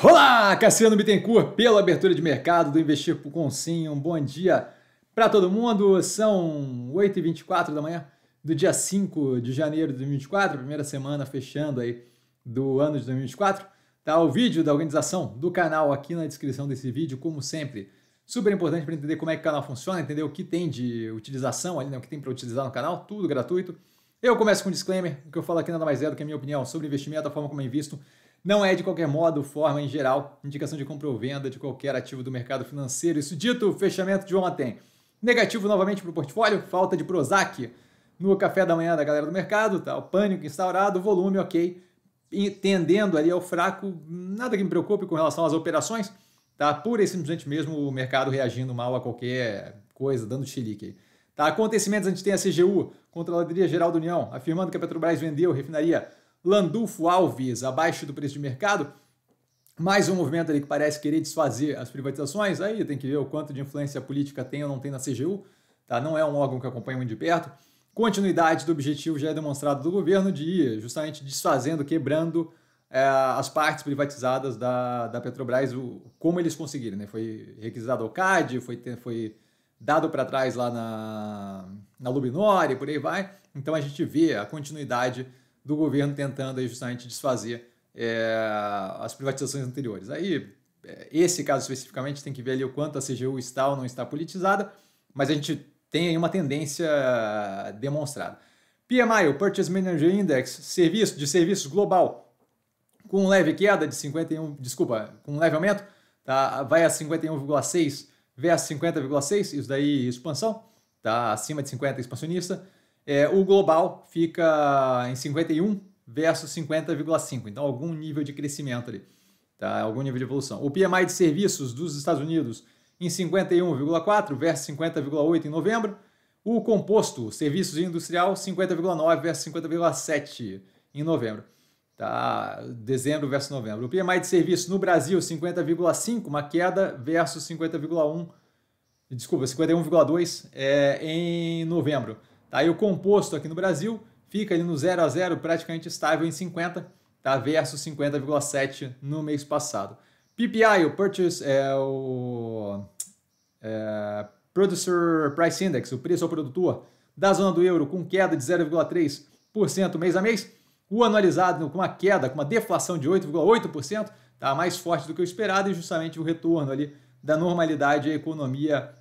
Olá, Cassiano Bittencourt, pela abertura de mercado do Investir com Sim. Um bom dia para todo mundo. São 8h24 da manhã do dia 5 de janeiro de 2024, primeira semana fechando aí do ano de 2024. Tá o vídeo da organização do canal aqui na descrição desse vídeo, como sempre. Super importante para entender como é que o canal funciona, entender o que tem de utilização ali, né? o que tem para utilizar no canal, tudo gratuito. Eu começo com um disclaimer, o que eu falo aqui nada mais é do que a minha opinião sobre investimento, a forma como eu invisto não é de qualquer modo, forma em geral, indicação de compra ou venda de qualquer ativo do mercado financeiro. Isso dito, fechamento de ontem. Negativo novamente para o portfólio, falta de Prozac no café da manhã da galera do mercado, tá? O pânico instaurado, volume ok, tendendo ali ao fraco, nada que me preocupe com relação às operações, tá? Pura e simplesmente mesmo o mercado reagindo mal a qualquer coisa, dando chilique. Tá? Acontecimentos, a gente tem a CGU, Controladoria Geral da União, afirmando que a Petrobras vendeu refinaria Landulfo Alves, abaixo do preço de mercado. Mais um movimento ali que parece querer desfazer as privatizações. Aí tem que ver o quanto de influência política tem ou não tem na CGU. Tá? Não é um órgão que acompanha muito de perto. Continuidade do objetivo já é demonstrado do governo de ir justamente desfazendo, quebrando é, as partes privatizadas da, da Petrobras, o, como eles conseguiram? Né? Foi requisitado ao CAD, foi, foi dado para trás lá na, na Lubinori e por aí vai. Então a gente vê a continuidade do governo tentando aí justamente desfazer é, as privatizações anteriores. Aí, é, esse caso especificamente tem que ver ali o quanto a CGU está ou não está politizada, mas a gente tem aí uma tendência demonstrada. PMI, o Purchase Manager Index, serviço de serviço global, com leve queda de 51, desculpa, com leve aumento, tá? Vai a 51,6 versus 50,6, isso daí expansão, tá acima de 50 expansionista. É, o global fica em 51 versus 50,5. Então, algum nível de crescimento ali, tá? algum nível de evolução. O PMI de serviços dos Estados Unidos em 51,4 versus 50,8 em novembro. O composto serviços industrial 50,9 versus 50,7 em novembro. Tá, dezembro versus novembro. O PMI de serviços no Brasil 50,5, uma queda versus 50,1, desculpa, 51,2 é, em novembro. Tá? E o composto aqui no Brasil fica ali no 0 a 0, praticamente estável em 50, tá? versus 50,7 no mês passado. PPI, o Purchase, é o é, Producer Price Index, o preço ao produtor da zona do euro com queda de 0,3% mês a mês, o anualizado com uma queda, com uma deflação de 8,8%, tá mais forte do que o esperado e justamente o retorno ali da normalidade à economia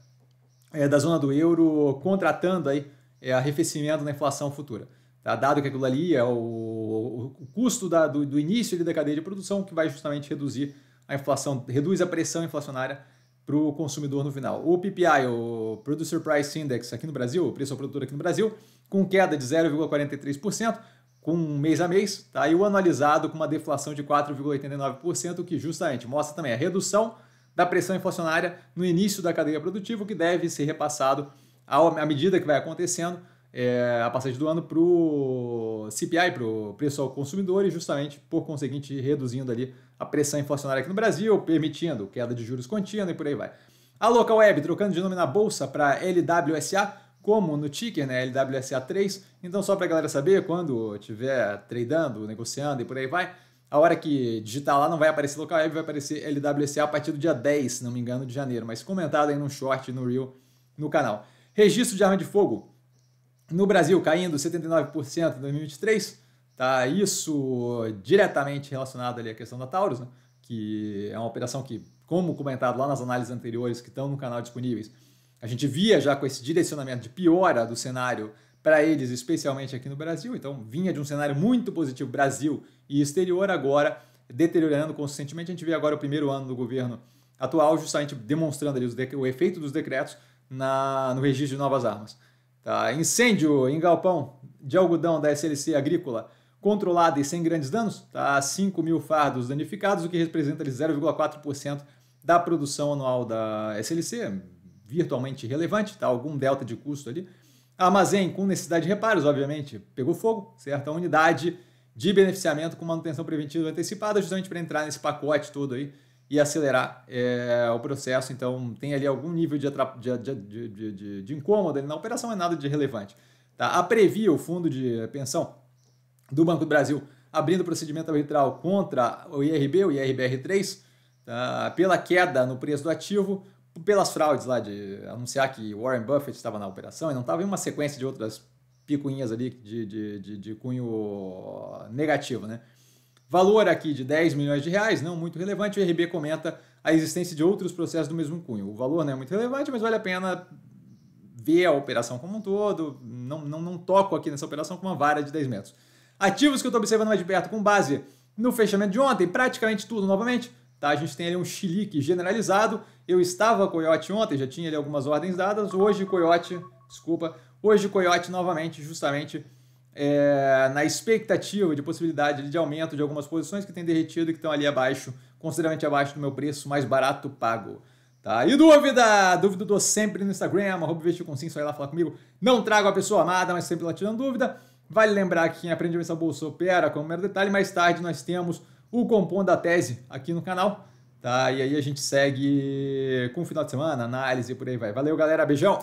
é, da zona do euro contratando aí é, arrefecimento da inflação futura. Tá? Dado que aquilo ali é o, o custo da, do, do, início da cadeia de produção que vai justamente reduzir a inflação, reduz a pressão inflacionária para o consumidor no final. O PPI, o Producer Price Index aqui no Brasil, o preço ao produtor aqui no Brasil, com queda de 0,43%, com um mês a mês, tá? e o analisado com uma deflação de 4,89%, que justamente mostra também a redução da pressão inflacionária no início da cadeia produtiva, que deve ser repassado à medida que vai acontecendo é, a passagem do ano para o CPI, para o preço ao consumidor, e justamente por conseguinte reduzindo ali a pressão inflacionária aqui no Brasil, permitindo queda de juros contínua e por aí vai. A Local Web trocando de nome na bolsa para LWSA, como no ticker, né, LWSA3. Então, só para a galera saber, quando estiver tradando, negociando e por aí vai, a hora que digitar lá não vai aparecer Local Web, vai aparecer LWSA a partir do dia 10, se não me engano, de janeiro. Mas comentado aí no short, no Reel, no canal. Registro de arma de fogo no Brasil caindo 79% em 2023. Tá? Isso diretamente relacionado ali à questão da Taurus, né? que é uma operação que, como comentado lá nas análises anteriores que estão no canal disponíveis, a gente via já com esse direcionamento de piora do cenário para eles, especialmente aqui no Brasil. Então, vinha de um cenário muito positivo Brasil e exterior, agora deteriorando consistentemente. A gente vê agora o primeiro ano do governo atual, justamente demonstrando ali os, o efeito dos decretos na, no registro de novas armas. Tá? Incêndio em galpão de algodão da SLC Agrícola controlada e sem grandes danos, tá? 5 mil fardos danificados, o que representa 0,4% da produção anual da SLC, virtualmente relevante. tá? algum delta de custo ali. Armazém com necessidade de reparos, obviamente, pegou fogo, certa unidade de beneficiamento com manutenção preventiva antecipada, justamente para entrar nesse pacote todo aí e acelerar é, o processo. Então, tem ali algum nível de, de, de, de, de incômodo na operação, é nada de relevante. Tá? A Previ, o fundo de pensão do Banco do Brasil, abrindo procedimento arbitral contra o IRB, o IRBR3, tá? pela queda no preço do ativo, pelas fraudes lá de anunciar que Warren Buffett estava na operação e não estava em uma sequência de outras picuinhas ali de, de, de, de cunho negativo, né? Valor aqui de 10 milhões de reais, não muito relevante. O RB comenta a existência de outros processos do mesmo cunho. O valor não é muito relevante, mas vale a pena ver a operação como um todo. Não, não, não toco aqui nessa operação com uma vara de 10 metros. Ativos que eu estou observando mais de perto, com base no fechamento de ontem, praticamente tudo novamente. Tá? A gente tem ali um chilique generalizado. Eu estava coiote ontem, já tinha ali algumas ordens dadas. Hoje, coiote, desculpa, hoje, coiote novamente, justamente é, na expectativa de possibilidade de aumento de algumas posições que tem derretido e que estão ali abaixo, consideravelmente abaixo do meu preço mais barato pago. Tá? E dúvida? Dúvida do sempre no Instagram, arroba investir com sim, só ir lá falar comigo. Não trago a pessoa amada, mas sempre lá tirando dúvida. Vale lembrar que quem aprende a essa bolsa opera, como mero detalhe, mais tarde nós temos o compom da Tese aqui no canal. Tá? E aí a gente segue com o final de semana, análise e por aí vai. Valeu, galera. Beijão!